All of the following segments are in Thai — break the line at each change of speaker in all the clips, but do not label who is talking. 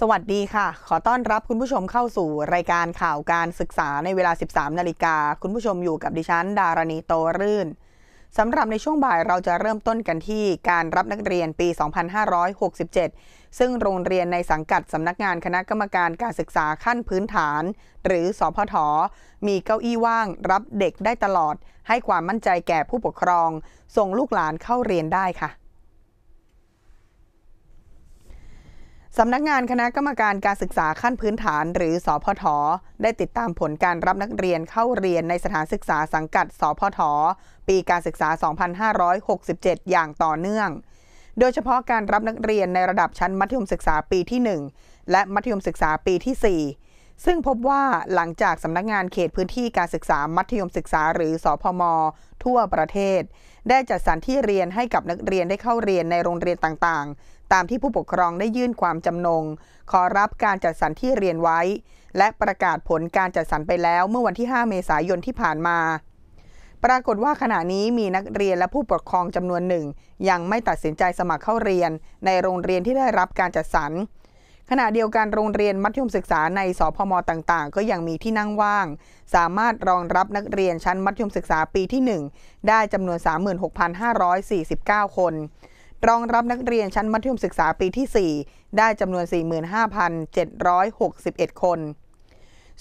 สวัสดีค่ะ ขอต้อนรับคุณผู้ชมเข้าสู่รายการข่าวการศึกษาในเวลา 13 นาฬิกา คุณผู้ชมอยู่กับดิฉันดารณีโตรื่น สำหรับในช่วงบ่ายเราจะเริ่มต้นกันที่การรับนักเรียนปี 2567 ซึ่งโรงเรียนในสังกัดสำนักงานคณะกรรมการการศึกษาขั้นพื้นฐาน หรือสอพทมีเก้าอี้ว่างรับเด็กได้ตลอด ให้ความมั่นใจแก่ผู้ปกครองส่งลูกหลานเข้าเรียนได้ค่ะสำนักงานคณะกรรมการการศึกษาขั้นพื้นฐานหรือสอพทได้ติดตามผลการรับนักเรียนเข้าเรียนในสถานศึกษาสังกัด สพท ปีการศึกษา 2567 อย่างต่อเนื่อง โดยเฉพาะการรับนักเรียนในระดับชั้นมัธยมศึกษาปีที่ 1 และมัธยมศึกษาปีที่ 4ซึ่งพบว่าหลังจากสำนักงานเขตพื้นที่การศึกษามัธยมศึกษาหรือสอพม ทั่วประเทศ ได้จัดสรรที่เรียนให้กับนักเรียนได้เข้าเรียนในโรงเรียนต่างๆ ตามที่ผู้ปกครองได้ยื่นความจำนงขอรับการจัดสรรที่เรียนไว้ และประกาศผลการจัดสรรไปแล้วเมื่อวันที่ 5 เมษายนที่ผ่านมา ปรากฏว่าขณะนี้มีนักเรียนและผู้ปกครองจำนวนหนึ่งยังไม่ตัดสินใจสมัครเข้าเรียน ในโรงเรียนที่ได้รับการจัดสรรขณะเดียวกันโรงเรียนมัธยมศึกษาในสพมต่างๆ ก็ยังมีที่นั่งว่าง สามารถรองรับนักเรียนชั้นมัธยมศึกษาปีที่ 1 ได้จำนวน36,549 คนรองรับนักเรียนชั้นมัธยมศึกษาปีที่ 4 ได้จำนวน 45,761 คน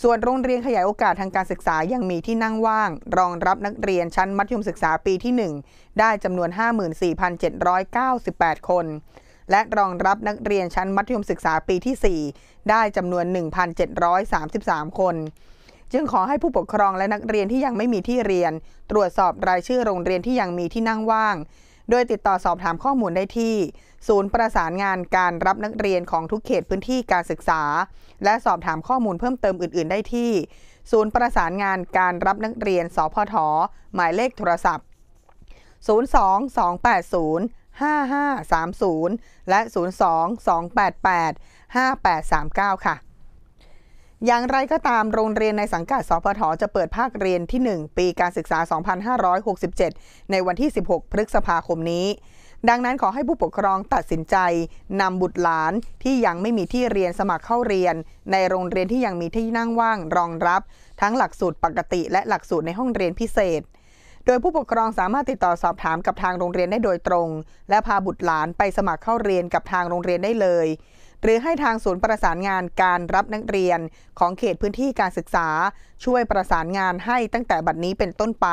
ส่วนโรงเรียนขยายโอกาสทางการศึกษายังมีที่นั่งว่าง รองรับนักเรียนชั้นมัธยมศึกษาปีที่ 1 ได้จำนวน 54,798 คนและรองรับนักเรียนชั้นมัธยมศึกษาปีที่ 4 ได้จำนวน 1,733 คน จึงขอให้ผู้ปกครองและนักเรียนที่ยังไม่มีที่เรียน ตรวจสอบรายชื่อโรงเรียนที่ยังมีที่นั่งว่าง โดยติดต่อสอบถามข้อมูลได้ที่ ศูนย์ประสานงานการรับนักเรียนของทุกเขตพื้นที่การศึกษา และสอบถามข้อมูลเพิ่มเติมอื่น ๆ ได้ที่ ศูนย์ประสานงานการรับนักเรียน สพทหมายเลขโทรศัพท์ 02 280 5530 และ 02 288 5839 ค่ะ อย่างไรก็ตามโรงเรียนในสังกัด สพทจะเปิดภาคเรียนที่ 1 ปีการศึกษา 2567 ในวันที่ 16 พฤษภาคมนี้ ดังนั้นขอให้ผู้ปกครองตัดสินใจนำบุตรหลานที่ยังไม่มีที่เรียนสมัครเข้าเรียน ในโรงเรียนที่ยังมีที่นั่งว่างรองรับทั้งหลักสูตรปกติ และหลักสูตรในห้องเรียนพิเศษโดยผู้ปกครองสามารถติดต่อสอบถามกับทางโรงเรียนได้โดยตรง และพาบุตรหลานไปสมัครเข้าเรียนกับทางโรงเรียนได้เลย หรือให้ทางศูนย์ประสานงานการรับนักเรียนของเขตพื้นที่การศึกษา ช่วยประสานงานให้ตั้งแต่บัดนี้เป็นต้นไป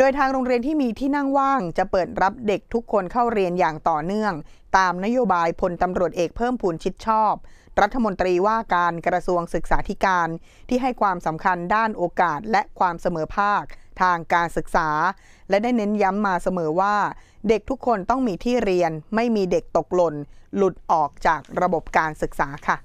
โดยทางโรงเรียนที่มีที่นั่งว่างจะเปิดรับเด็กทุกคนเข้าเรียนอย่างต่อเนื่องตามนโยบายพลตำรวจเอกเพิ่มพูนชิดชอบ รัฐมนตรีว่าการกระทรวงศึกษาธิการ ที่ให้ความสำคัญด้านโอกาสและความเสมอภาค ทางการศึกษา และได้เน้นย้ำมาเสมอว่า เด็กทุกคนต้องมีที่เรียนไม่มีเด็กตกหล่น หลุดออกจากระบบการศึกษาค่ะ